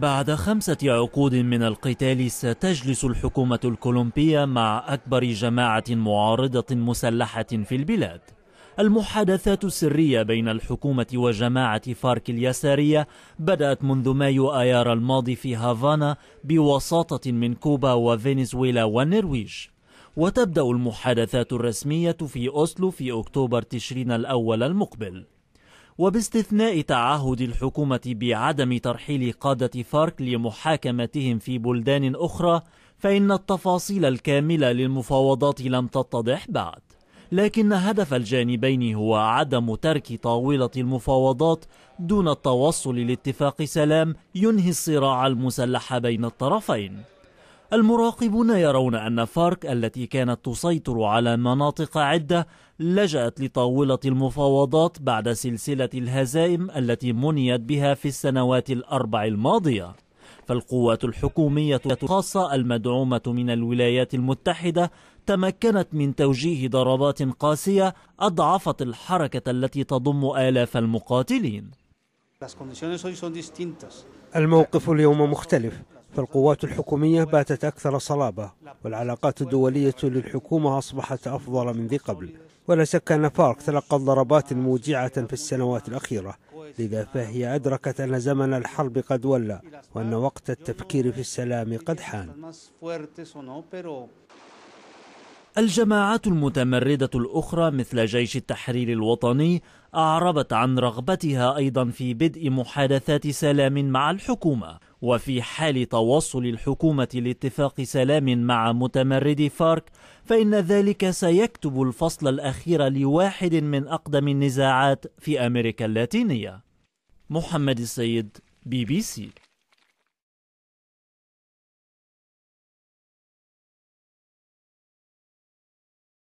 بعد خمسة عقود من القتال ستجلس الحكومة الكولومبية مع أكبر جماعة معارضة مسلحة في البلاد المحادثات السرية بين الحكومة وجماعة فارك اليسارية بدأت منذ مايو آيار الماضي في هافانا بوساطة من كوبا وفنزويلا والنرويج وتبدأ المحادثات الرسمية في أوسلو في أكتوبر تشرين الأول المقبل وباستثناء تعهد الحكومة بعدم ترحيل قادة فارك لمحاكمتهم في بلدان أخرى فإن التفاصيل الكاملة للمفاوضات لم تتضح بعد لكن هدف الجانبين هو عدم ترك طاولة المفاوضات دون التوصل لاتفاق سلام ينهي الصراع المسلح بين الطرفين المراقبون يرون أن فارك التي كانت تسيطر على مناطق عدة لجأت لطاولة المفاوضات بعد سلسلة الهزائم التي منيت بها في السنوات الأربع الماضية فالقوات الحكومية الخاصة المدعومة من الولايات المتحدة تمكنت من توجيه ضربات قاسية أضعفت الحركة التي تضم آلاف المقاتلين الموقف اليوم مختلف فالقوات الحكومية باتت أكثر صلابة والعلاقات الدولية للحكومة أصبحت أفضل من ذي قبل ولا شك أن فارك تلقت ضربات موجعة في السنوات الأخيرة لذا فهي أدركت أن زمن الحرب قد ولى وأن وقت التفكير في السلام قد حان الجماعات المتمردة الأخرى مثل جيش التحرير الوطني أعربت عن رغبتها أيضا في بدء محادثات سلام مع الحكومة وفي حال توصل الحكومة لاتفاق سلام مع متمردي فارك فإن ذلك سيكتب الفصل الأخير لواحد من أقدم النزاعات في أمريكا اللاتينية محمد السيد بي بي سي